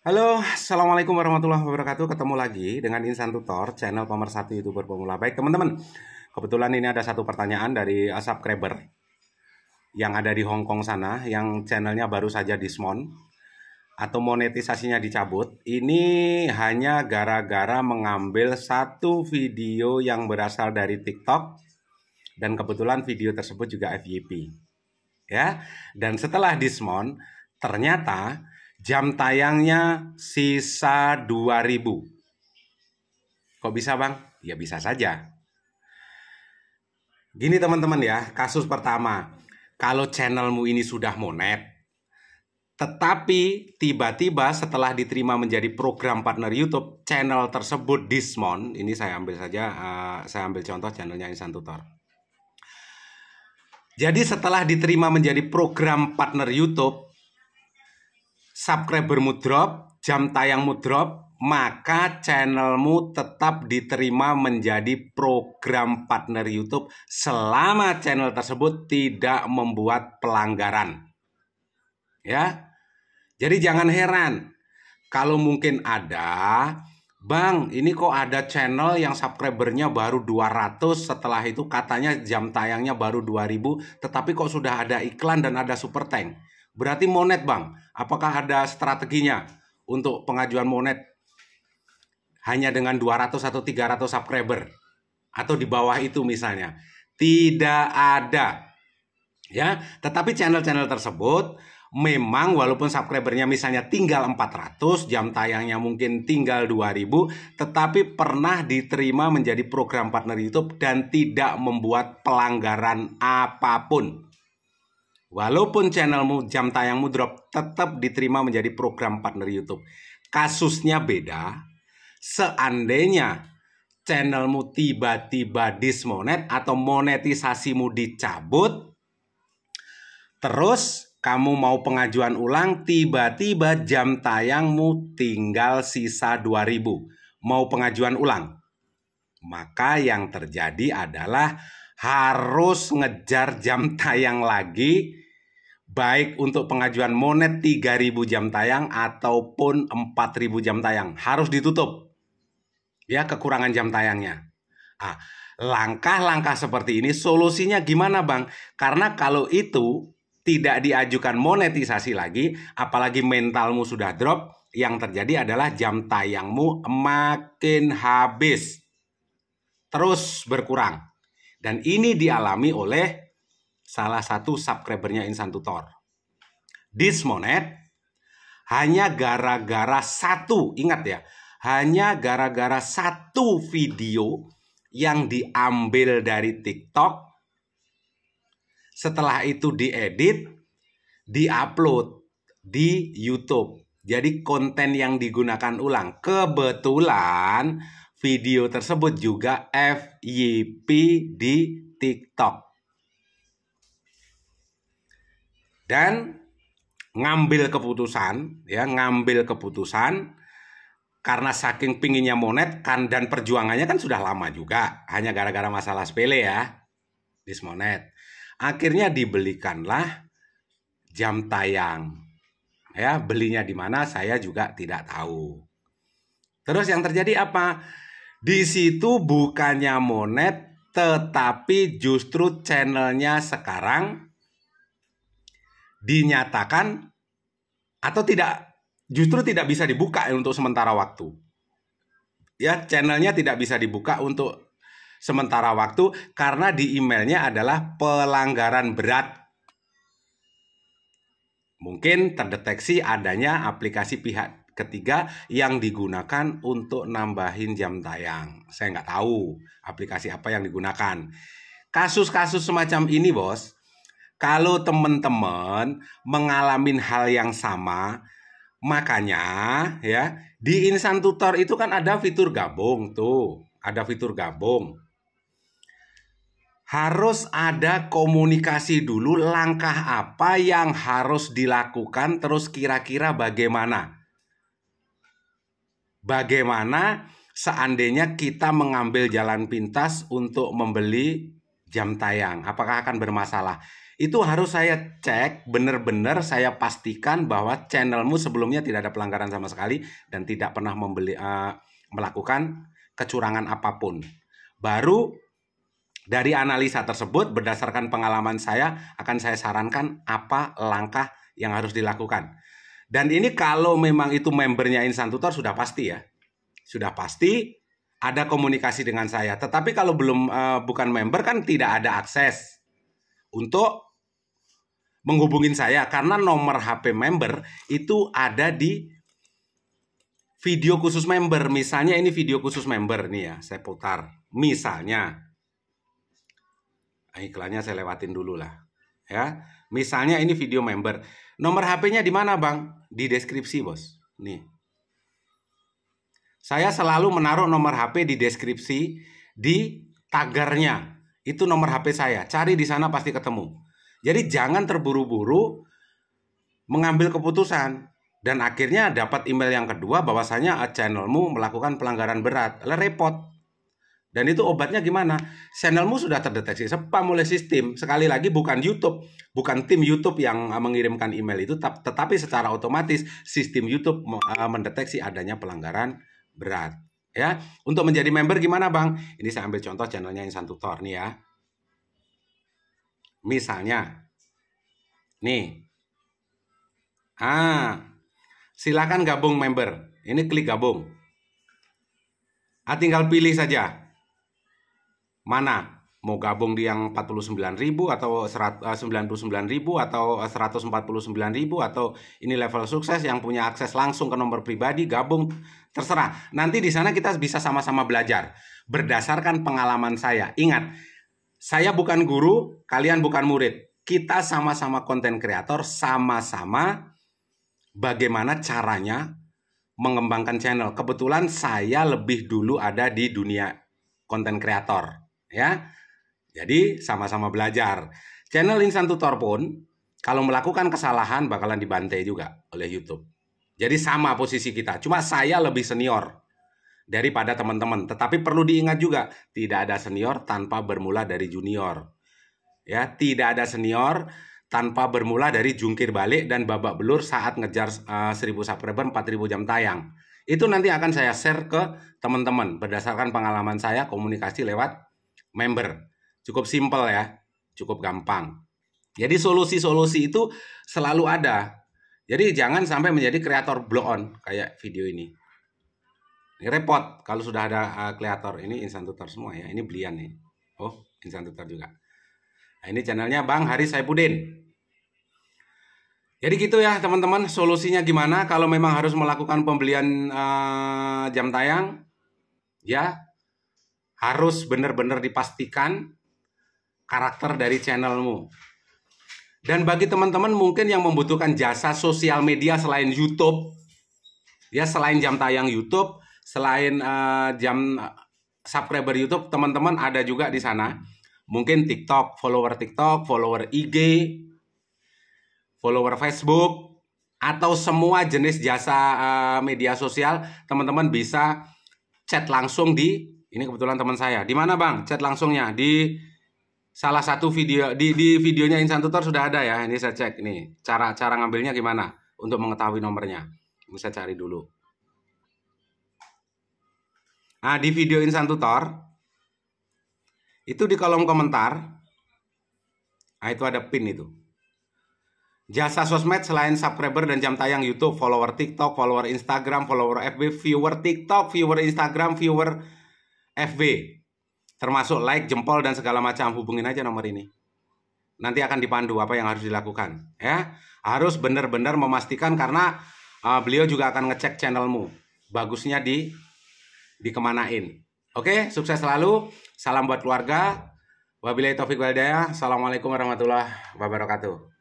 Halo, Assalamualaikum warahmatullahi wabarakatuh Ketemu lagi dengan Insan Tutor Channel pemersatu youtuber pemula Baik teman-teman, kebetulan ini ada satu pertanyaan dari subscriber Yang ada di Hong Kong sana Yang channelnya baru saja dismon Atau monetisasinya dicabut Ini hanya gara-gara mengambil satu video yang berasal dari TikTok Dan kebetulan video tersebut juga FYP Ya, dan setelah dismon Ternyata Jam tayangnya sisa 2000. Kok bisa bang? Ya bisa saja. Gini teman-teman ya, kasus pertama. Kalau channelmu ini sudah monet, tetapi tiba-tiba setelah diterima menjadi program partner YouTube, channel tersebut dismon. Ini saya ambil saja, uh, saya ambil contoh channelnya Insan Tutor. Jadi setelah diterima menjadi program partner YouTube, subscribermu drop, jam tayangmu drop, maka channelmu tetap diterima menjadi program partner YouTube selama channel tersebut tidak membuat pelanggaran. Ya. Jadi jangan heran kalau mungkin ada Bang, ini kok ada channel yang subscribernya baru 200 setelah itu katanya jam tayangnya baru 2000 tetapi kok sudah ada iklan dan ada super tank. Berarti monet, Bang. Apakah ada strateginya untuk pengajuan Monet hanya dengan 200 atau 300 subscriber atau di bawah itu misalnya? Tidak ada. Ya, tetapi channel-channel tersebut memang walaupun subscribernya misalnya tinggal 400, jam tayangnya mungkin tinggal 2000, tetapi pernah diterima menjadi program partner YouTube dan tidak membuat pelanggaran apapun. Walaupun channelmu jam tayangmu drop, tetap diterima menjadi program partner YouTube. Kasusnya beda. Seandainya channelmu tiba-tiba dismonet atau monetisasimu dicabut, terus kamu mau pengajuan ulang, tiba-tiba jam tayangmu tinggal sisa 2000. Mau pengajuan ulang. Maka yang terjadi adalah harus ngejar jam tayang lagi baik untuk pengajuan monet 3000 jam tayang ataupun 4000 jam tayang harus ditutup ya kekurangan jam tayangnya ah langkah-langkah seperti ini solusinya gimana bang karena kalau itu tidak diajukan monetisasi lagi apalagi mentalmu sudah drop yang terjadi adalah jam tayangmu makin habis terus berkurang dan ini dialami oleh salah satu subscribernya Insan Tutor. This Monet hanya gara-gara satu, ingat ya, hanya gara-gara satu video yang diambil dari TikTok. Setelah itu diedit, diupload di YouTube. Jadi konten yang digunakan ulang. Kebetulan video tersebut juga FYP di TikTok. dan ngambil keputusan ya ngambil keputusan karena saking pinginnya monet kan dan perjuangannya kan sudah lama juga hanya gara-gara masalah sepele ya monet akhirnya dibelikanlah jam tayang ya belinya di mana saya juga tidak tahu terus yang terjadi apa di situ bukannya monet tetapi justru channelnya sekarang dinyatakan atau tidak justru tidak bisa dibuka untuk sementara waktu. Ya, channelnya tidak bisa dibuka untuk sementara waktu karena di emailnya adalah pelanggaran berat. Mungkin terdeteksi adanya aplikasi pihak ketiga yang digunakan untuk nambahin jam tayang. Saya nggak tahu aplikasi apa yang digunakan. Kasus-kasus semacam ini, bos, kalau teman-teman mengalami hal yang sama, makanya ya di Insan Tutor itu kan ada fitur gabung tuh, ada fitur gabung. Harus ada komunikasi dulu langkah apa yang harus dilakukan terus kira-kira bagaimana. Bagaimana seandainya kita mengambil jalan pintas untuk membeli jam tayang, apakah akan bermasalah? itu harus saya cek benar-benar saya pastikan bahwa channelmu sebelumnya tidak ada pelanggaran sama sekali dan tidak pernah membeli uh, melakukan kecurangan apapun. Baru dari analisa tersebut berdasarkan pengalaman saya akan saya sarankan apa langkah yang harus dilakukan. Dan ini kalau memang itu membernya Insan Tutor sudah pasti ya. Sudah pasti ada komunikasi dengan saya. Tetapi kalau belum uh, bukan member kan tidak ada akses untuk menghubungin saya karena nomor HP member itu ada di video khusus member. Misalnya ini video khusus member nih ya, saya putar. Misalnya ah, iklannya saya lewatin dulu lah. Ya. Misalnya ini video member. Nomor HP-nya di mana, Bang? Di deskripsi, Bos. Nih. Saya selalu menaruh nomor HP di deskripsi di tagarnya. Itu nomor HP saya. Cari di sana pasti ketemu. Jadi jangan terburu-buru mengambil keputusan dan akhirnya dapat email yang kedua bahwasanya channelmu melakukan pelanggaran berat. Lah repot. Dan itu obatnya gimana? Channelmu sudah terdeteksi spam oleh sistem. Sekali lagi bukan YouTube, bukan tim YouTube yang eh, mengirimkan email itu, tetapi secara otomatis sistem YouTube eh, mendeteksi adanya pelanggaran berat. Ya, untuk menjadi member gimana bang? Ini saya ambil contoh channelnya Insan Tutor nih ya. Misalnya, nih, ah, silakan gabung member. Ini klik gabung. Ah, tinggal pilih saja mana mau gabung di yang 49.000 atau 99.000 eh, atau 149.000 eh, atau ini level sukses yang punya akses langsung ke nomor pribadi gabung terserah. Nanti di sana kita bisa sama-sama belajar berdasarkan pengalaman saya. Ingat, saya bukan guru, kalian bukan murid. Kita sama-sama konten kreator, sama-sama bagaimana caranya mengembangkan channel. Kebetulan saya lebih dulu ada di dunia konten kreator, ya. Jadi sama-sama belajar. Channel Insan Tutor pun kalau melakukan kesalahan bakalan dibantai juga oleh YouTube. Jadi sama posisi kita, cuma saya lebih senior daripada teman-teman. Tetapi perlu diingat juga, tidak ada senior tanpa bermula dari junior. Ya, tidak ada senior tanpa bermula dari jungkir balik dan babak belur saat ngejar uh, eh, 1000 subscriber 4000 jam tayang. Itu nanti akan saya share ke teman-teman berdasarkan pengalaman saya komunikasi lewat member. Cukup simple ya, cukup gampang. Jadi solusi-solusi itu selalu ada. Jadi jangan sampai menjadi kreator blow on kayak video ini. Ini repot kalau sudah ada uh, kreator ini insan tutor semua ya. Ini belian nih. Oh, insan tutor juga. Nah, ini channelnya Bang Hari Saipudin. Jadi gitu ya teman-teman, solusinya gimana kalau memang harus melakukan pembelian uh, jam tayang? Ya, harus benar-benar dipastikan karakter dari channelmu. Dan bagi teman-teman mungkin yang membutuhkan jasa sosial media selain YouTube, ya selain jam tayang YouTube, selain uh, jam eh, subscriber YouTube, teman-teman ada juga di sana. Mungkin TikTok, follower TikTok, follower IG, follower Facebook, atau semua jenis jasa uh, media sosial, teman-teman bisa chat langsung di ini kebetulan teman saya. Di mana bang? Chat langsungnya di salah satu video di di videonya Insan Tutor sudah ada ya. Ini saya cek nih cara cara ngambilnya gimana untuk mengetahui nomornya. bisa cari dulu. Nah, di video Insan Tutor itu di kolom komentar nah itu ada pin itu jasa sosmed selain subscriber dan jam tayang YouTube follower TikTok follower Instagram follower FB viewer TikTok viewer Instagram viewer FB termasuk like jempol dan segala macam hubungin aja nomor ini nanti akan dipandu apa yang harus dilakukan ya harus benar-benar memastikan karena uh, beliau juga akan ngecek channelmu bagusnya di dikemanain. Oke, sukses selalu. Salam buat keluarga. Wabillahi taufik walhidayah. Assalamualaikum warahmatullahi wabarakatuh.